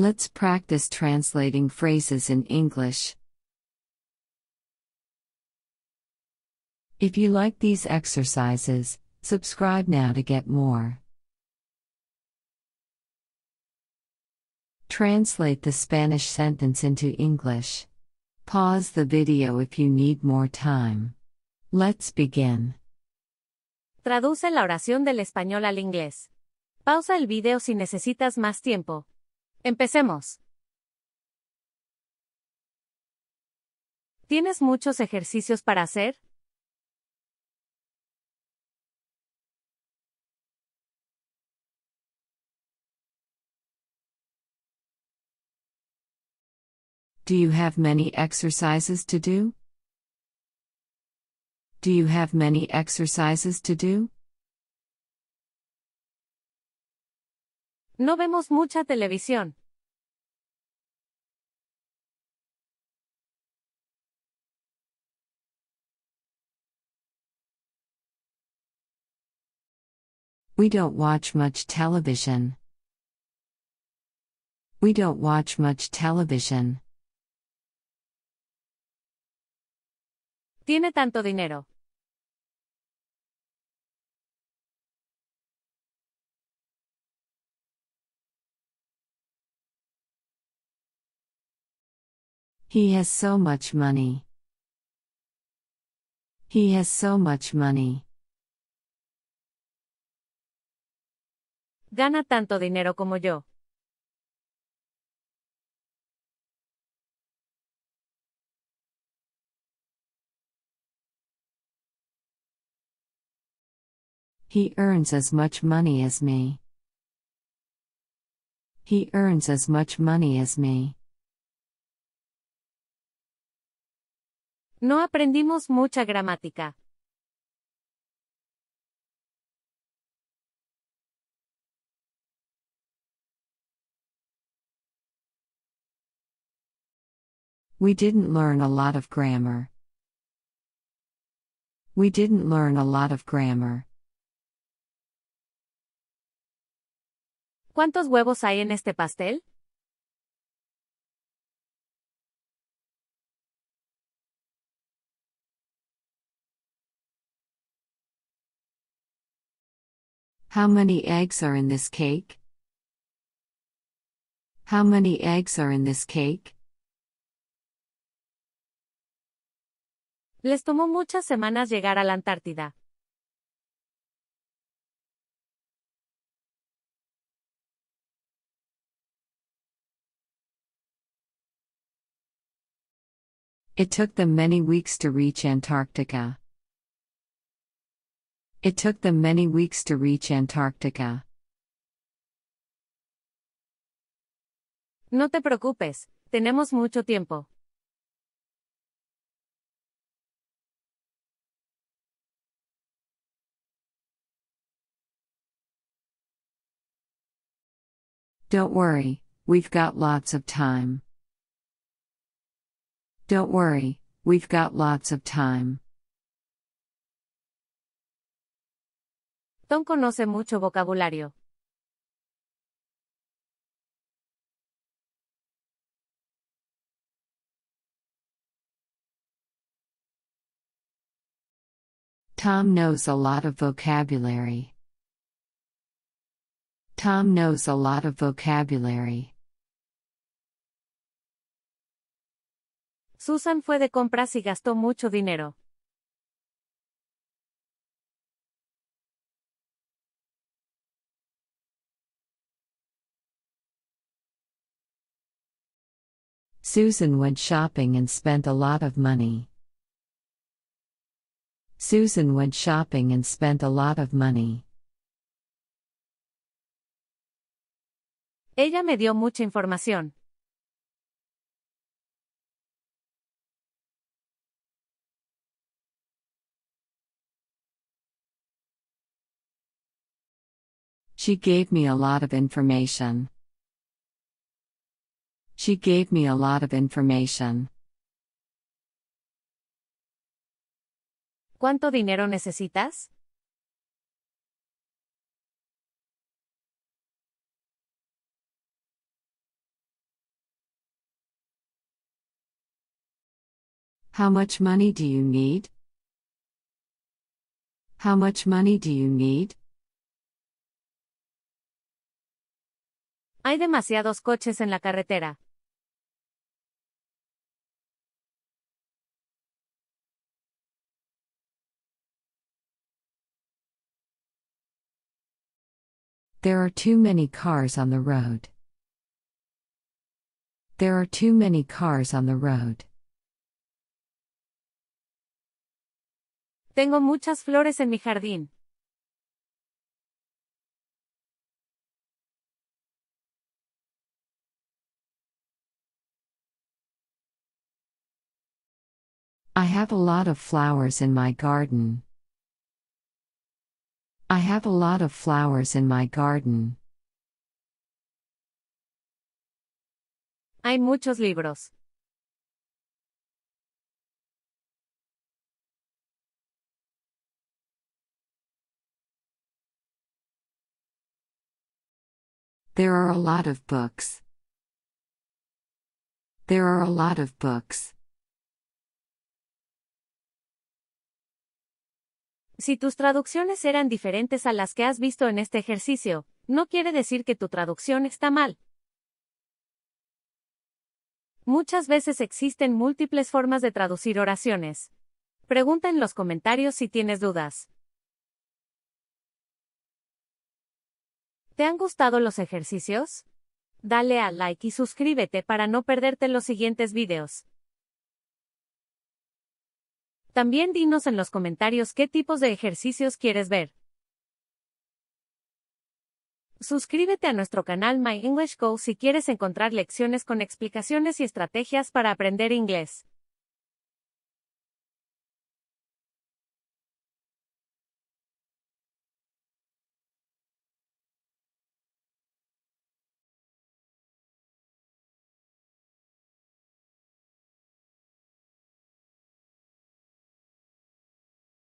Let's practice translating phrases in English. If you like these exercises, subscribe now to get more. Translate the Spanish sentence into English. Pause the video if you need more time. Let's begin. Traduce la oración del español al inglés. Pausa el video si necesitas más tiempo. Empecemos. ¿Tienes muchos ejercicios para hacer? Do you have many exercises to do? Do you have many exercises to do? No vemos mucha televisión. We don't watch much television. We don't watch much television. Tiene tanto dinero. He has so much money. He has so much money. Gana tanto dinero como yo. He earns as much money as me. He earns as much money as me. No aprendimos mucha gramática. We didn't learn a lot of grammar. We didn't learn a lot of grammar. ¿Cuántos huevos hay en este pastel? How many eggs are in this cake? How many eggs are in this cake? Les tomó muchas semanas llegar a la Antártida. It took them many weeks to reach Antarctica. It took them many weeks to reach Antarctica. No te preocupes, tenemos mucho tiempo. Don't worry, we've got lots of time. Don't worry, we've got lots of time. Tom conoce mucho vocabulario. Tom knows a lot of vocabulary. Tom knows a lot of vocabulary. Susan fue de compras y gastó mucho dinero. Susan went shopping and spent a lot of money. Susan went shopping and spent a lot of money. Ella me dio mucha información. She gave me a lot of information. She gave me a lot of information. ¿Cuánto dinero necesitas? How much money do you need? How much money do you need? Hay demasiados coches en la carretera. There are too many cars on the road. There are too many cars on the road. Tengo muchas flores en mi jardín. I have a lot of flowers in my garden. I have a lot of flowers in my garden. Hay muchos libros. There are a lot of books. There are a lot of books. Si tus traducciones eran diferentes a las que has visto en este ejercicio, no quiere decir que tu traducción está mal. Muchas veces existen múltiples formas de traducir oraciones. Pregunta en los comentarios si tienes dudas. ¿Te han gustado los ejercicios? Dale a like y suscríbete para no perderte los siguientes videos. También dinos en los comentarios qué tipos de ejercicios quieres ver. Suscríbete a nuestro canal My English Go si quieres encontrar lecciones con explicaciones y estrategias para aprender inglés.